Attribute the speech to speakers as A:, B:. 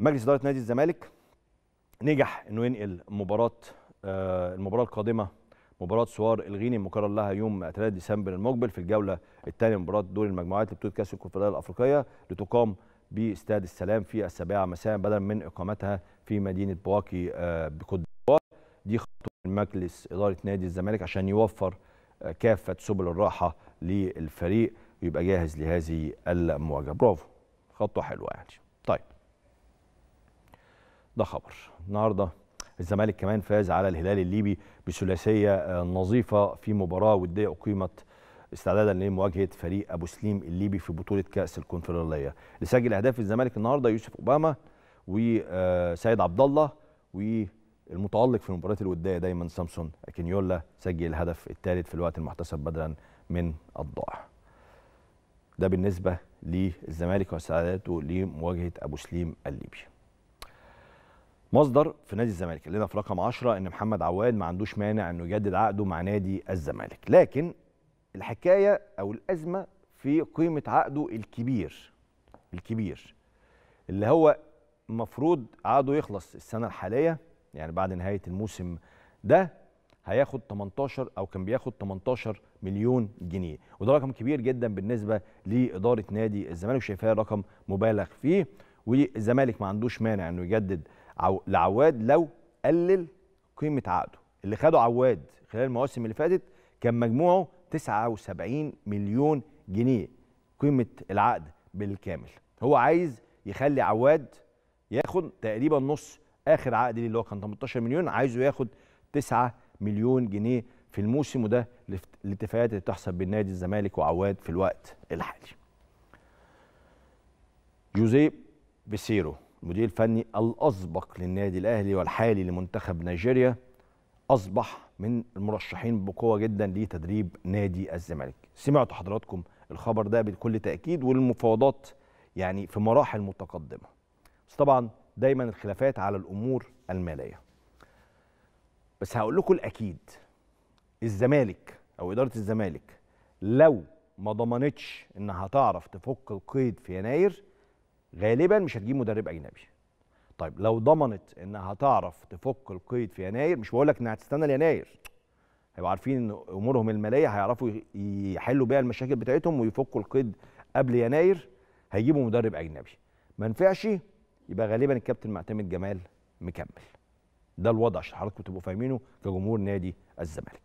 A: مجلس اداره نادي الزمالك نجح انه ينقل مباراه آه، المباراه القادمه مباراه سوار الغيني مقرر لها يوم 3 ديسمبر المقبل في الجوله الثانيه من مباراه دور المجموعات لبطوله كاس الكونفدراليه الافريقيه لتقام باستاد السلام في السابعه مساء بدلا من اقامتها في مدينه بواكي آه، بكوت ديفوار دي خطوه من مجلس اداره نادي الزمالك عشان يوفر آه، كافه سبل الراحه للفريق ويبقى جاهز لهذه المواجهه برافو خطوه حلوه يعني طيب ده خبر النهارده الزمالك كمان فاز على الهلال الليبي بثلاثيه آه، نظيفه في مباراه وديه اقيمت استعدادا لمواجهه فريق ابو سليم الليبي في بطوله كاس الكونفدراليه اللي سجل اهداف الزمالك النهارده يوسف اوباما وسيد آه، عبد الله والمتالق في المباريات الوديه دايما سامسون اكينيولا سجل الهدف الثالث في الوقت المحتسب بدلا من الضائع ده بالنسبه للزمالك واستعداداته لمواجهه ابو سليم الليبي مصدر في نادي الزمالك اللي لنا في رقم 10 ان محمد عواد ما عندوش مانع انه يجدد عقده مع نادي الزمالك لكن الحكايه او الازمه في قيمه عقده الكبير الكبير اللي هو المفروض عقده يخلص السنه الحاليه يعني بعد نهايه الموسم ده هياخد 18 او كان بياخد 18 مليون جنيه وده رقم كبير جدا بالنسبه لاداره نادي الزمالك وشايفاه رقم مبالغ فيه والزمالك ما عندوش مانع انه يجدد عو... لعواد لو قلل قيمه عقده اللي خده عواد خلال المواسم اللي فاتت كان مجموعه 79 مليون جنيه قيمه العقد بالكامل هو عايز يخلي عواد ياخد تقريبا نص اخر عقد ليه اللي هو كان 18 مليون عايزه ياخد 9 مليون جنيه في الموسم وده الاتفاقات اللي بتحصل بين نادي الزمالك وعواد في الوقت الحالي. جوزيه بسيرو المدير الفني الاسبق للنادي الاهلي والحالي لمنتخب نيجيريا اصبح من المرشحين بقوه جدا لتدريب نادي الزمالك سمعتوا حضراتكم الخبر ده بكل تاكيد والمفاوضات يعني في مراحل متقدمه بس طبعا دايما الخلافات على الامور الماليه بس هقول لكم الاكيد الزمالك او اداره الزمالك لو ما ضمنتش انها تعرف تفك القيد في يناير غالبا مش هتجيب مدرب اجنبي طيب لو ضمنت انها هتعرف تفك القيد في يناير مش بقول لك انها هتستنى ليناير هيبقوا عارفين ان امورهم الماليه هيعرفوا يحلوا بيها المشاكل بتاعتهم ويفكوا القيد قبل يناير هيجيبوا مدرب اجنبي ما نفعش يبقى غالبا الكابتن معتمد جمال مكمل ده الوضع عشان حضراتكم تبقوا فاهمينه كجمهور نادي الزمالك